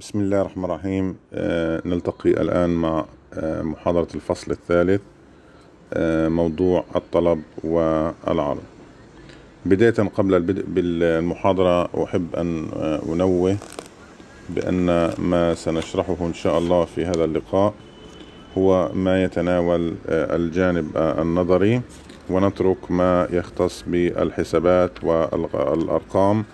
بسم الله الرحمن الرحيم آه نلتقي الآن مع آه محاضرة الفصل الثالث آه موضوع الطلب والعرض بداية قبل البدء بالمحاضرة أحب أن آه، أنوه بأن ما سنشرحه إن شاء الله في هذا اللقاء هو ما يتناول آه، الجانب آه، النظري ونترك ما يختص بالحسابات والأرقام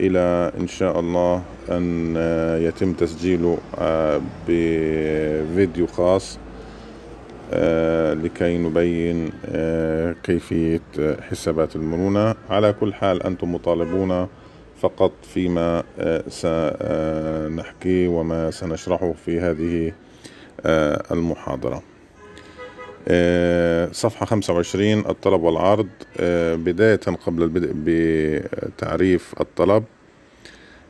إلى إن شاء الله أن آه، يتم تسجيله آه، بفيديو خاص آه، لكي نبين كيفية حسابات المرونة على كل حال أنتم مطالبون فقط فيما سنحكي وما سنشرحه في هذه المحاضرة آه، صفحة 25 الطلب والعرض آه، بداية قبل البدء بتعريف الطلب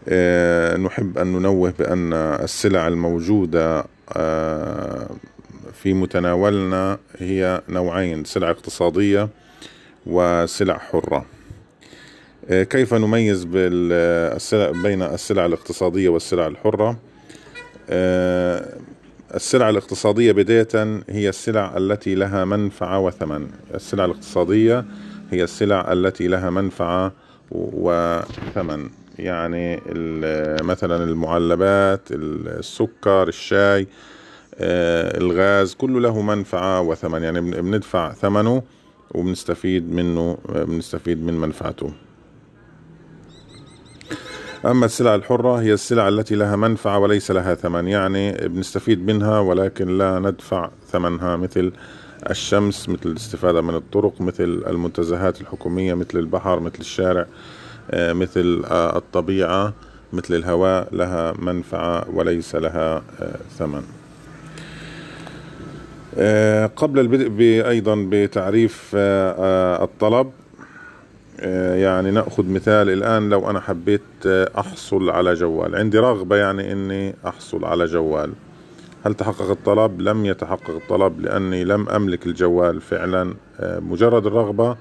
آه، نحب أن ننوه بأن السلع الموجودة في متناولنا هي نوعين سلع اقتصادية وسلع حرة كيف نميز بين السلع الاقتصادية والسلع الحرة السلع الاقتصادية بداية هي السلع التي لها منفعة وثمن السلع الاقتصادية هي السلع التي لها منفعة وثمن يعني مثلا المعلبات السكر الشاي آه، الغاز كله له منفعة وثمن يعني بندفع ثمنه وبنستفيد منه آه، بنستفيد من منفعته أما السلع الحرة هي السلع التي لها منفعة وليس لها ثمن يعني بنستفيد منها ولكن لا ندفع ثمنها مثل الشمس مثل الاستفادة من الطرق مثل المنتزهات الحكومية مثل البحر مثل الشارع آه، مثل آه، الطبيعة مثل الهواء لها منفعة وليس لها آه، ثمن قبل البدء أيضا بتعريف الطلب آه، يعني ناخذ مثال الان لو انا حبيت آه، احصل على جوال عندي رغبه يعني اني احصل على جوال هل تحقق الطلب لم يتحقق الطلب لاني لم املك الجوال فعلا آه، مجرد الرغبه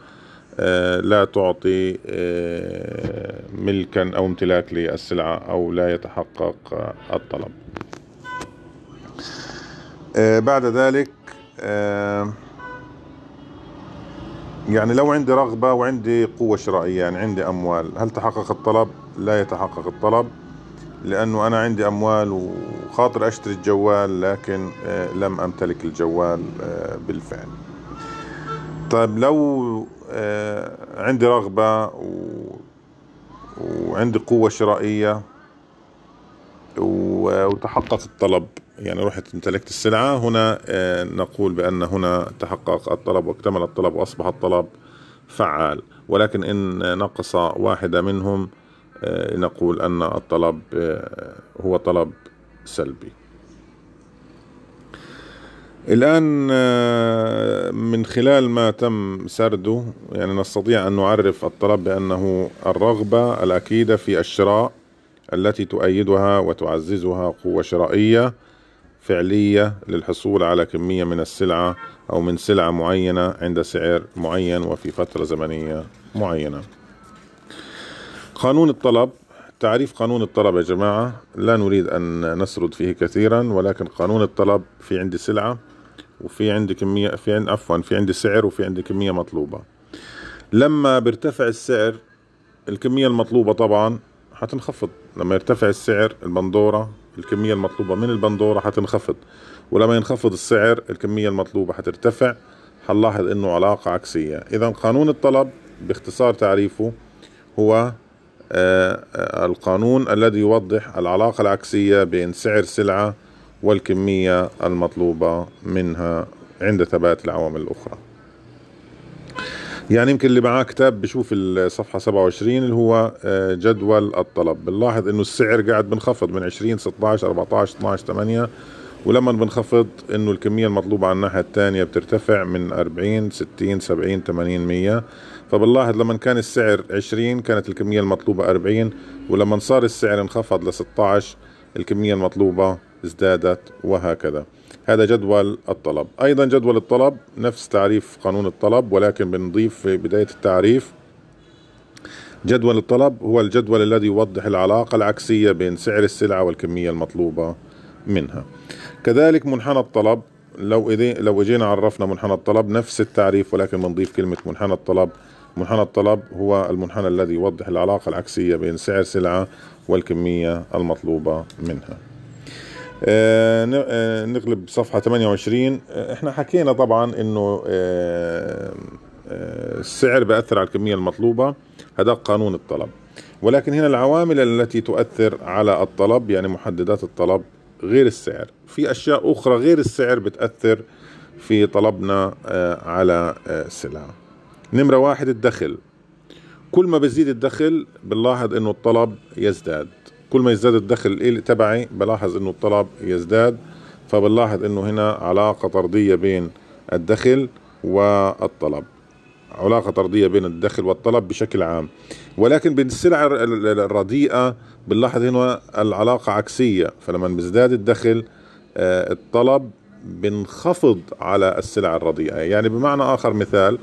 لا تعطي ملكا او امتلاك للسلعه او لا يتحقق الطلب بعد ذلك يعني لو عندي رغبة وعندي قوة شرائية يعني عندي أموال هل تحقق الطلب؟ لا يتحقق الطلب لأنه أنا عندي أموال وخاطر أشتري الجوال لكن آه، لم أمتلك الجوال آه، بالفعل طيب لو آه، عندي رغبة وعندي قوة شرائية وتحقق الطلب يعني رحت امتلكت السلعة هنا آه، نقول بأن هنا تحقق الطلب واكتمل الطلب وأصبح الطلب فعال ولكن إن نقص واحدة منهم آه، نقول أن الطلب آه، هو طلب سلبي الآن من خلال ما تم سرده يعني نستطيع أن نعرف الطلب بأنه الرغبة الأكيدة في الشراء التي تؤيدها وتعززها قوة شرائية فعلية للحصول على كمية من السلعة أو من سلعة معينة عند سعر معين وفي فترة زمنية معينة. قانون الطلب تعريف قانون الطلب يا جماعة لا نريد أن نسرد فيه كثيرا ولكن قانون الطلب في عندي سلعة وفي عندي كمية في عندي عفوا في عندي سعر وفي عندي كمية مطلوبة لما بيرتفع السعر الكمية المطلوبة طبعا هتنخفض لما يرتفع السعر البندورة الكمية المطلوبة من البندورة حتنخفض ولما ينخفض السعر الكمية المطلوبة حترتفع حنلاحظ انه علاقة عكسية اذا قانون الطلب باختصار تعريفه هو آه، آه، القانون الذي يوضح العلاقة العكسية بين سعر سلعة والكمية المطلوبة منها عند ثبات العوامل الأخرى يعني يمكن اللي معاه كتاب بشوف الصفحه 27 اللي هو آه، جدول الطلب بنلاحظ انه السعر قاعد بنخفض من 20 16 14 12 8 ولما بنخفض انه الكميه المطلوبه على الناحيه الثانيه بترتفع من 40 60 70 80 100 فبنلاحظ لما كان السعر 20 كانت الكميه المطلوبه 40 ولما صار السعر انخفض ل 16 الكميه المطلوبه ازدادت وهكذا هذا جدول الطلب أيضا جدول الطلب نفس تعريف قانون الطلب ولكن بنضيف في بداية التعريف جدول الطلب هو الجدول الذي يوضح العلاقة العكسية بين سعر السلعة والكمية المطلوبة منها كذلك منحنى الطلب لو لو اجينا عرفنا منحنى الطلب نفس التعريف ولكن بنضيف كلمة منحنى الطلب منحنى الطلب هو المنحنى الذي يوضح العلاقة العكسية بين سعر سلعة والكمية المطلوبة منها آه، نقلب آه، صفحة 28 آه، احنا حكينا طبعا انه السعر بأثر على الكمية المطلوبة هذا قانون الطلب ولكن هنا العوامل التي تؤثر على الطلب يعني محددات الطلب غير السعر في أشياء أخرى غير السعر بتأثر في طلبنا على السلع نمرة واحد الدخل كل ما بزيد الدخل بنلاحظ انه الطلب يزداد كل ما يزداد الدخل تبعي بلاحظ انه الطلب يزداد فبنلاحظ انه هنا علاقة طردية بين الدخل والطلب علاقة طردية بين الدخل والطلب بشكل عام ولكن بين السلع الرديئة بنلاحظ هنا العلاقة عكسية فلما بيزداد الدخل آه، الطلب بنخفض على السلع الرديئة يعني بمعنى آخر مثال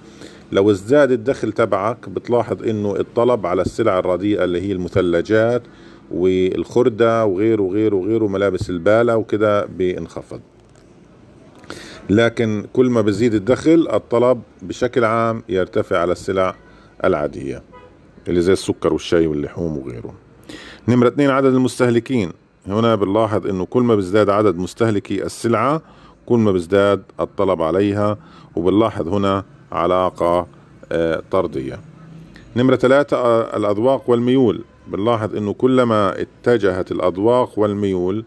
لو ازداد الدخل تبعك بتلاحظ انه الطلب على السلع الرديئة اللي هي المثلجات والخردة وغيره وغيره وغيره ملابس البالة وكده بينخفض لكن كل ما بزيد الدخل الطلب بشكل عام يرتفع على السلع العادية اللي زي السكر والشاي واللحوم وغيره نمرة اتنين عدد المستهلكين هنا بنلاحظ انه كل ما بيزداد عدد مستهلكي السلعة كل ما بيزداد الطلب عليها وبنلاحظ هنا علاقة آه، طردية نمرة ثلاثة آه، الأذواق والميول بنلاحظ انه كلما اتجهت الاذواق والميول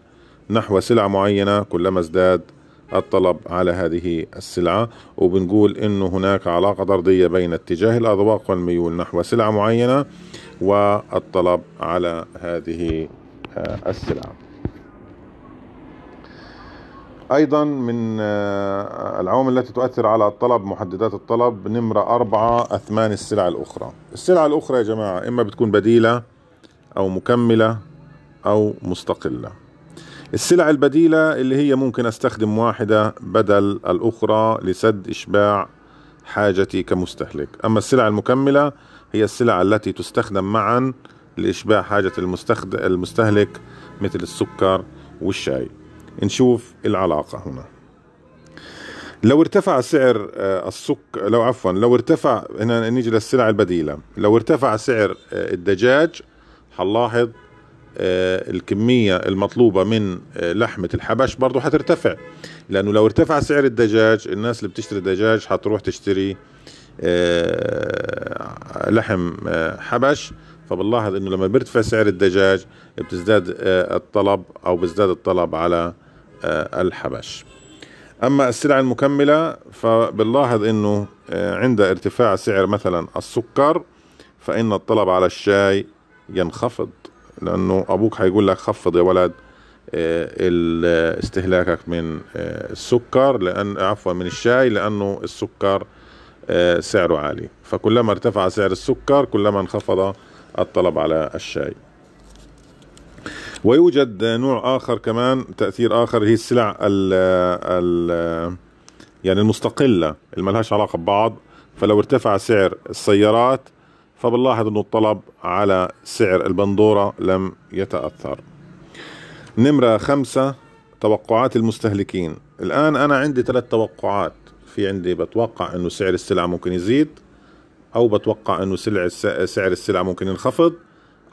نحو سلعة معينة كلما ازداد الطلب على هذه السلعة وبنقول انه هناك علاقة طردية بين اتجاه الاذواق والميول نحو سلعة معينة والطلب على هذه آه، السلعة ايضا من آه، العوامل التي تؤثر على الطلب محددات الطلب نمرة أربعة اثمان السلع الاخرى السلع الاخرى يا جماعة اما بتكون بديلة أو مكملة أو مستقلة السلع البديلة اللي هي ممكن أستخدم واحدة بدل الأخرى لسد إشباع حاجتي كمستهلك أما السلع المكملة هي السلع التي تستخدم معا لإشباع حاجة المستهلك مثل السكر والشاي نشوف العلاقة هنا لو ارتفع سعر آه، السك لو عفوا لو ارتفع هنا نيجي للسلع البديلة لو ارتفع سعر آه، الدجاج هنلاحظ آه، الكمية المطلوبة من آه، لحمة الحبش برضو حترتفع لأنه لو ارتفع سعر الدجاج الناس اللي بتشتري دجاج حتروح تشتري آه، لحم حبش فبنلاحظ انه لما بيرتفع سعر الدجاج بتزداد الطلب او بيزداد الطلب على الحبش اما السلع المكمله فبنلاحظ انه عند ارتفاع سعر مثلا السكر فان الطلب على الشاي ينخفض لانه ابوك هيقول لك خفض يا ولد آه، استهلاكك من آه، السكر لان عفوا من الشاي لانه السكر آه، سعره عالي فكلما ارتفع سعر السكر كلما انخفض الطلب على الشاي ويوجد نوع اخر كمان تاثير اخر هي السلع ال ال يعني المستقله اللي ملهاش علاقه ببعض فلو ارتفع سعر السيارات فبنلاحظ انه الطلب على سعر البندورة لم يتأثر نمرة خمسة توقعات المستهلكين الآن أنا عندي ثلاث توقعات في عندي بتوقع انه سعر السلعة ممكن يزيد او بتوقع انه سلع سعر السلعة ممكن ينخفض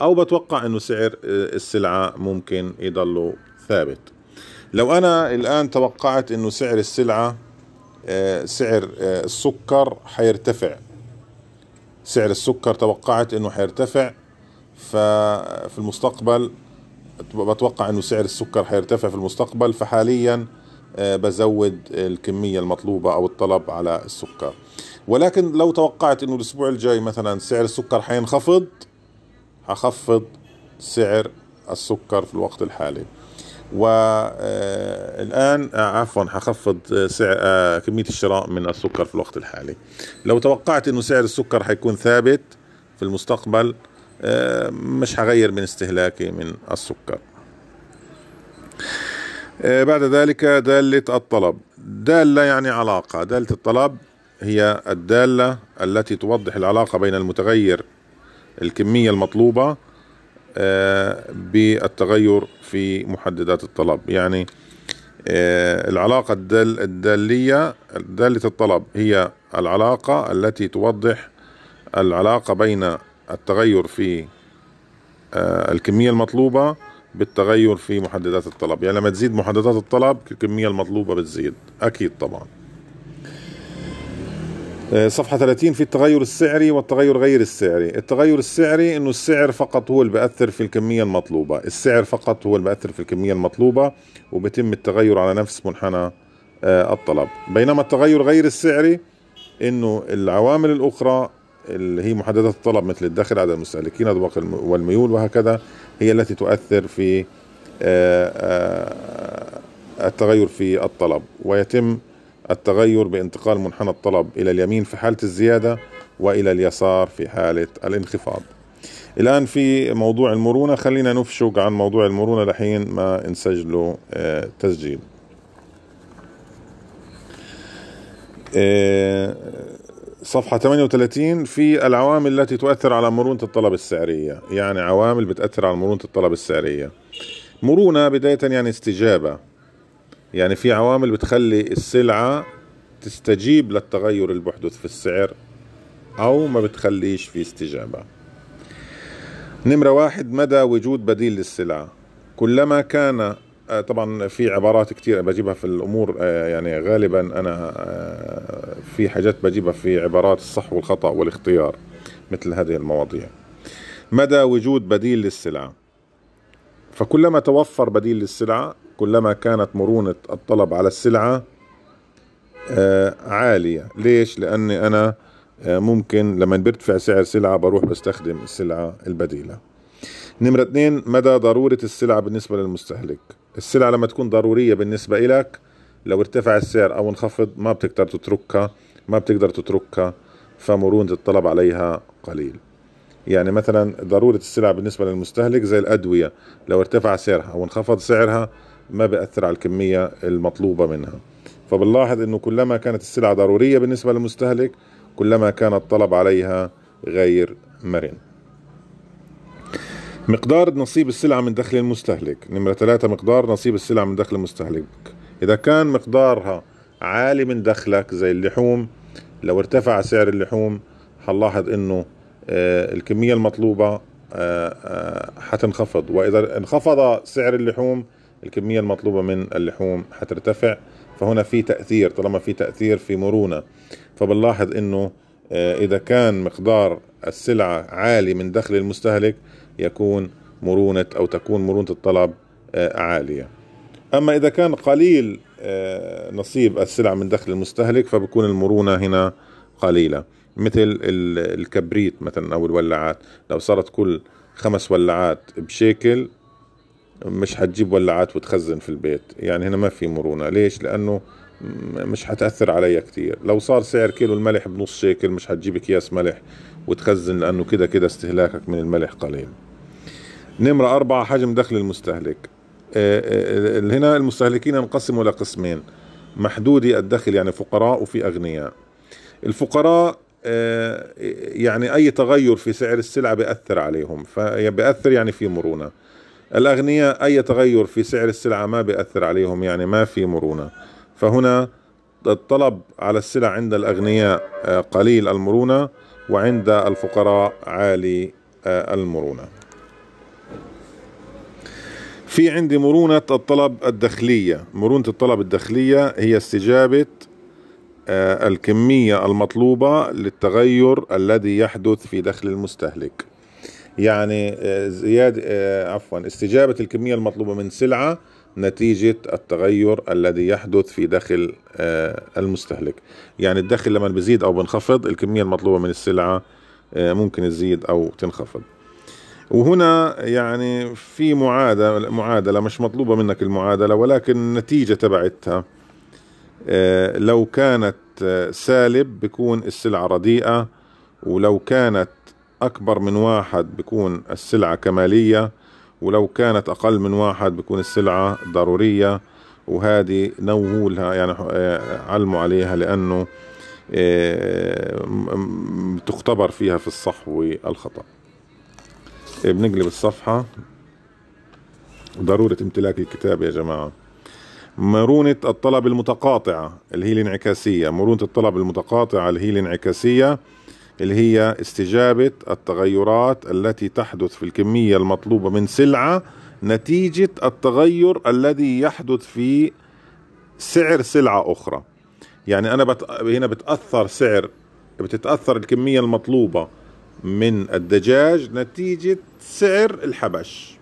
او بتوقع انه سعر آه، السلعة ممكن يضل ثابت لو انا الان توقعت انه سعر السلعة آه، سعر آه، السكر حيرتفع سعر السكر توقعت انه حيرتفع ففي المستقبل بتوقع انه سعر السكر حيرتفع في المستقبل فحاليا آه، بزود الكمية المطلوبة او الطلب على السكر ولكن لو توقعت انه الاسبوع الجاي مثلا سعر السكر حينخفض هخفض سعر السكر في الوقت الحالي والآن آه، آه، عفوا حخفض آه، سعر كمية الشراء من السكر في الوقت الحالي لو توقعت أنه سعر السكر حيكون ثابت في المستقبل مش حغير من استهلاكي من السكر بعد ذلك دالة الطلب دالة يعني علاقة دالة الطلب هي الدالة التي توضح العلاقة بين المتغير الكمية المطلوبة آه، بالتغير في محددات الطلب يعني آه، العلاقة الدل الدالية دالة الطلب هي العلاقة التي توضح العلاقة بين التغير في آه، الكمية المطلوبة بالتغير في محددات الطلب يعني لما تزيد محددات الطلب الكمية المطلوبة بتزيد أكيد طبعاً آه، صفحة 30 في التغير السعري والتغير غير السعري التغير السعري انه السعر فقط هو اللي بأثر في الكمية المطلوبة السعر فقط هو اللي بأثر في الكمية المطلوبة وبتم التغير على نفس منحنى آه، الطلب بينما التغير غير السعري انه العوامل الاخرى اللي هي محددة الطلب مثل الدخل عدد المستهلكين والميول وهكذا هي التي تؤثر في آه، التغير في الطلب ويتم التغير بانتقال منحنى الطلب إلى اليمين في حالة الزيادة وإلى اليسار في حالة الانخفاض الآن في موضوع المرونة خلينا نفشق عن موضوع المرونة لحين ما نسجله آه، تسجيل آه، صفحة 38 في العوامل التي تؤثر على مرونة الطلب السعرية يعني عوامل بتأثر على مرونة الطلب السعرية مرونة بداية يعني استجابة يعني في عوامل بتخلي السلعة تستجيب للتغير المحدث في السعر أو ما بتخليش في استجابة نمرة واحد مدى وجود بديل للسلعة كلما كان آه، طبعا في عبارات كتير بجيبها في الأمور آه، يعني غالبا أنا آه، في حاجات بجيبها في عبارات الصح والخطأ والاختيار مثل هذه المواضيع مدى وجود بديل للسلعة فكلما توفر بديل للسلعة كلما كانت مرونة الطلب على السلعة آه، عالية ليش؟ لأني أنا آه، ممكن لما بيرتفع سعر سلعة بروح بستخدم السلعة البديلة نمرة اثنين مدى ضرورة السلعة بالنسبة للمستهلك السلعة لما تكون ضرورية بالنسبة إلك لو ارتفع السعر أو انخفض ما بتقدر تتركها ما بتقدر تتركها فمرونة الطلب عليها قليل يعني مثلا ضرورة السلع بالنسبة للمستهلك زي الأدوية لو ارتفع سعرها أو انخفض سعرها ما بأثر على الكمية المطلوبة منها فبنلاحظ أنه كلما كانت السلعة ضرورية بالنسبة للمستهلك كلما كان الطلب عليها غير مرن مقدار نصيب السلعة من دخل المستهلك نمرة ثلاثة مقدار نصيب السلعة من دخل المستهلك إذا كان مقدارها عالي من دخلك زي اللحوم لو ارتفع سعر اللحوم هنلاحظ انه آه، الكمية المطلوبة آه، آه، حتنخفض وإذا انخفض سعر اللحوم الكمية المطلوبة من اللحوم حترتفع فهنا في تأثير طالما في تأثير في مرونة فبنلاحظ انه آه، اذا كان مقدار السلعة عالي من دخل المستهلك يكون مرونة او تكون مرونة الطلب آه، عالية اما اذا كان قليل آه، نصيب السلع من دخل المستهلك فبكون المرونة هنا قليلة مثل الكبريت مثلا او الولاعات لو صارت كل خمس ولعات بشيكل مش حتجيب ولاعات وتخزن في البيت يعني هنا ما في مرونة ليش لأنه مش حتأثر عليا كثير لو صار سعر كيلو الملح بنص شيكل مش حتجيب أكياس ملح وتخزن لأنه كده كده استهلاكك من الملح قليل نمرة أربعة حجم دخل المستهلك آه، آه، آه، هنا المستهلكين انقسموا لقسمين محدودي الدخل يعني فقراء وفي أغنياء الفقراء يعني أي تغير في سعر السلعة بيأثر عليهم فبيأثر يعني في مرونة الأغنياء أي تغير في سعر السلعة ما بيأثر عليهم يعني ما في مرونة فهنا الطلب على السلع عند الأغنياء آه، قليل المرونة وعند الفقراء عالي آه، المرونة في عندي مرونة الطلب الداخلية مرونة الطلب الداخلية هي استجابة آه، الكمية المطلوبة للتغير الذي يحدث في دخل المستهلك يعني آه، زيادة آه، عفوا استجابة الكمية المطلوبة من سلعة نتيجة التغير الذي يحدث في دخل آه، المستهلك يعني الدخل لما بزيد أو بنخفض الكمية المطلوبة من السلعة ممكن تزيد أو تنخفض وهنا يعني في معادلة معادلة مش مطلوبة منك المعادلة ولكن النتيجة تبعتها لو كانت سالب بكون السلعة رديئة ولو كانت أكبر من واحد بكون السلعة كمالية ولو كانت أقل من واحد بكون السلعة ضرورية وهذه نوهولها يعني آه، علموا عليها لأنه آه، تختبر فيها في الصحو الخطأ آه، بنقلب الصفحة ضرورة امتلاك الكتاب يا جماعة مرونة الطلب المتقاطعة اللي هي الانعكاسية مرونة الطلب المتقاطعة اللي هي الانعكاسية اللي هي استجابة التغيرات التي تحدث في الكمية المطلوبة من سلعة نتيجة التغير الذي يحدث في سعر سلعة أخرى يعني أنا بت... هنا بتأثر سعر بتتأثر الكمية المطلوبة من الدجاج نتيجة سعر الحبش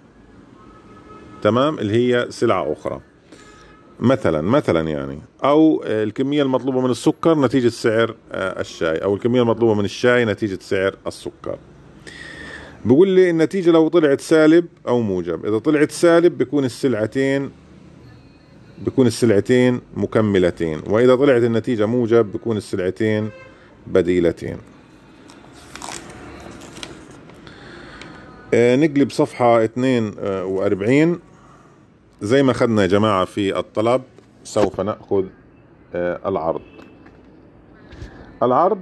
تمام اللي هي سلعة أخرى مثلا مثلا يعني او آه، الكميه المطلوبه من السكر نتيجه سعر آه، الشاي او الكميه المطلوبه من الشاي نتيجه سعر السكر بقول لي النتيجة لو طلعت سالب أو موجب إذا طلعت سالب بيكون السلعتين بيكون السلعتين مكملتين وإذا طلعت النتيجة موجب بيكون السلعتين بديلتين آه، نقلب صفحة 42 زي ما اخذنا يا جماعة في الطلب سوف نأخذ آه، العرض العرض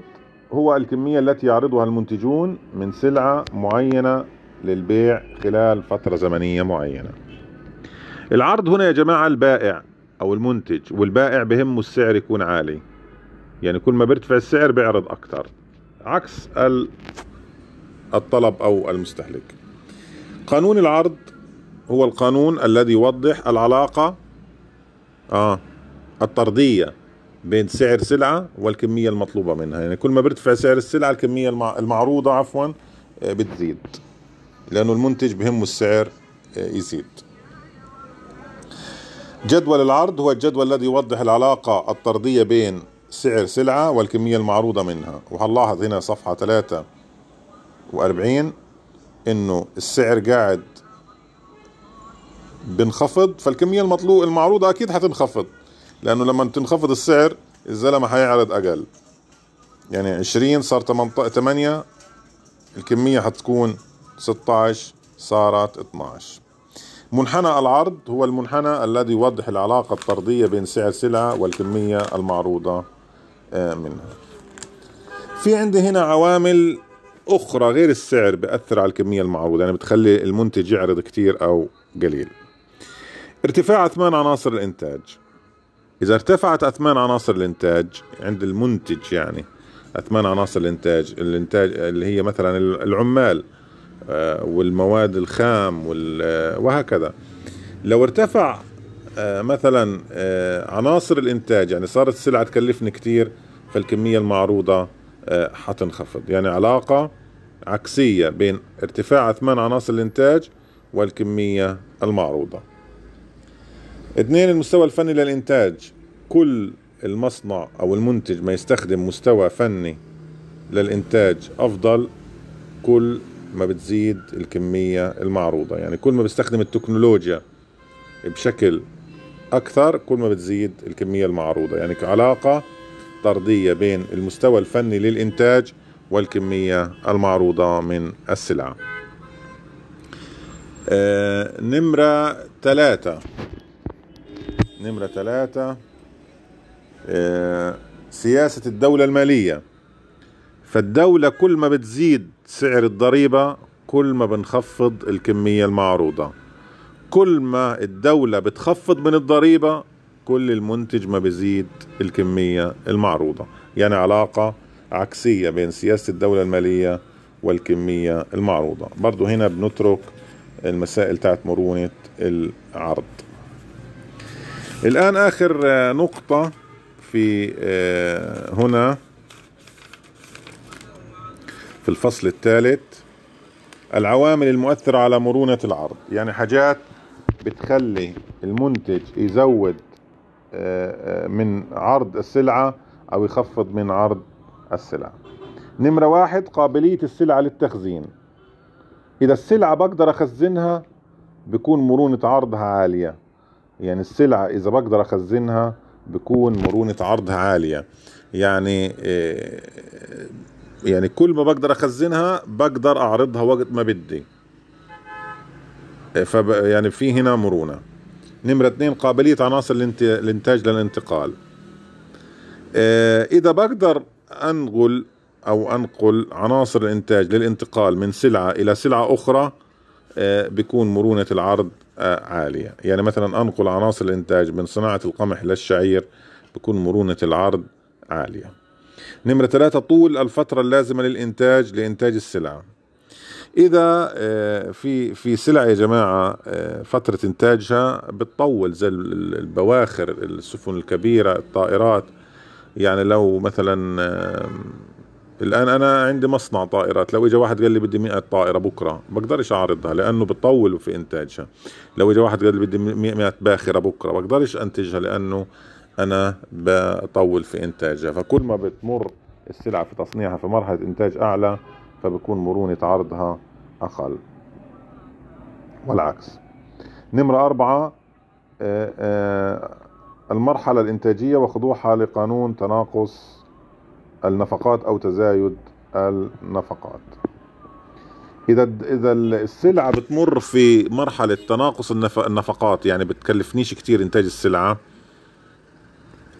هو الكمية التي يعرضها المنتجون من سلعة معينة للبيع خلال فترة زمنية معينة العرض هنا يا جماعة البائع أو المنتج والبائع بهمه السعر يكون عالي يعني كل ما بيرتفع السعر بيعرض اكثر عكس الطلب أو المستهلك قانون العرض هو القانون الذي يوضح العلاقة آه الطردية بين سعر سلعة والكمية المطلوبة منها يعني كل ما بيرتفع سعر السلعة الكمية المعروضة عفوا آه، بتزيد لأنه المنتج بهمه السعر آه، يزيد جدول العرض هو الجدول الذي يوضح العلاقة الطردية بين سعر سلعة والكمية المعروضة منها وهنلاحظ هنا صفحة 43 انه السعر قاعد بنخفض فالكميه المطلوب المعروضه اكيد حتنخفض لانه لما بتنخفض السعر الزلمه حيعرض اقل يعني 20 صار 8 الكميه حتكون 16 صارت 12 منحنى العرض هو المنحنى الذي يوضح العلاقة الطردية بين سعر سلعة والكمية المعروضة آه، منها في عندي هنا عوامل أخرى غير السعر بأثر على الكمية المعروضة يعني بتخلي المنتج يعرض كثير أو قليل ارتفاع أثمان عناصر الإنتاج إذا ارتفعت أثمان عناصر الإنتاج عند المنتج يعني أثمان عناصر الإنتاج الإنتاج اللي هي مثلا العمال آه، والمواد الخام آه، وهكذا لو ارتفع آه، مثلا عناصر الإنتاج يعني صارت السلعة تكلفني كثير فالكمية المعروضة حتنخفض يعني علاقة عكسية بين ارتفاع أثمان عناصر الإنتاج والكمية المعروضة اثنين المستوى الفني للإنتاج كل المصنع أو المنتج ما يستخدم مستوى فني للإنتاج أفضل كل ما بتزيد الكمية المعروضة يعني كل ما بيستخدم التكنولوجيا بشكل أكثر كل ما بتزيد الكمية المعروضة يعني كعلاقة طردية بين المستوى الفني للإنتاج والكمية المعروضة من السلعة آه نمرة ثلاثة نمرة ثلاثة آه، سياسة الدولة المالية فالدولة كل ما بتزيد سعر الضريبة كل ما بنخفض الكمية المعروضة كل ما الدولة بتخفض من الضريبة كل المنتج ما بزيد الكمية المعروضة يعني علاقة عكسية بين سياسة الدولة المالية والكمية المعروضة برضو هنا بنترك المسائل تاعت مرونة العرض الآن آخر آه، نقطة في آه، هنا في الفصل الثالث العوامل المؤثرة على مرونة العرض يعني حاجات بتخلي المنتج يزود آه، من عرض السلعة أو يخفض من عرض السلعة نمرة واحد قابلية السلعة للتخزين إذا السلعة بقدر أخزنها بكون مرونة عرضها عالية يعني السلعة إذا بقدر أخزنها بكون مرونة عرضها عالية يعني آه، يعني كل ما بقدر أخزنها بقدر أعرضها وقت ما بدي فب يعني في هنا مرونة نمرة اثنين قابلية عناصر الانتاج للانتقال آه، إذا بقدر أنقل أو أنقل عناصر الانتاج للانتقال من سلعة إلى سلعة أخرى آه، بيكون مرونة العرض عالية يعني مثلا أنقل عناصر الإنتاج من صناعة القمح للشعير بكون مرونة العرض عالية نمرة ثلاثة طول الفترة اللازمة للإنتاج لإنتاج السلعة إذا آه، في في سلع يا جماعة آه، فترة إنتاجها بتطول زي البواخر السفن الكبيرة الطائرات يعني لو مثلا الان انا عندي مصنع طائرات لو اجى واحد قال لي بدي 100 طائره بكره بقدرش اعرضها لانه بتطول في انتاجها لو اجى واحد قال لي بدي 100 باخره بكره بقدرش انتجها لانه انا بطول في انتاجها فكل ما بتمر السلعه في تصنيعها في مرحله انتاج اعلى فبكون مرونه عرضها اقل والعكس نمرة أربعة آه، آه، المرحلة الإنتاجية وخضوعها لقانون تناقص النفقات أو تزايد النفقات إذا إذا السلعة بتمر في مرحلة تناقص النفقات يعني بتكلفنيش كتير إنتاج السلعة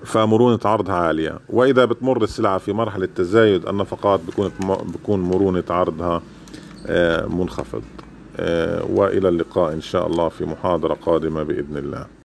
فمرونة عرضها عالية وإذا بتمر السلعة في مرحلة تزايد النفقات بكون بكون مرونة عرضها آه، منخفض آه، وإلى اللقاء إن شاء الله في محاضرة قادمة بإذن الله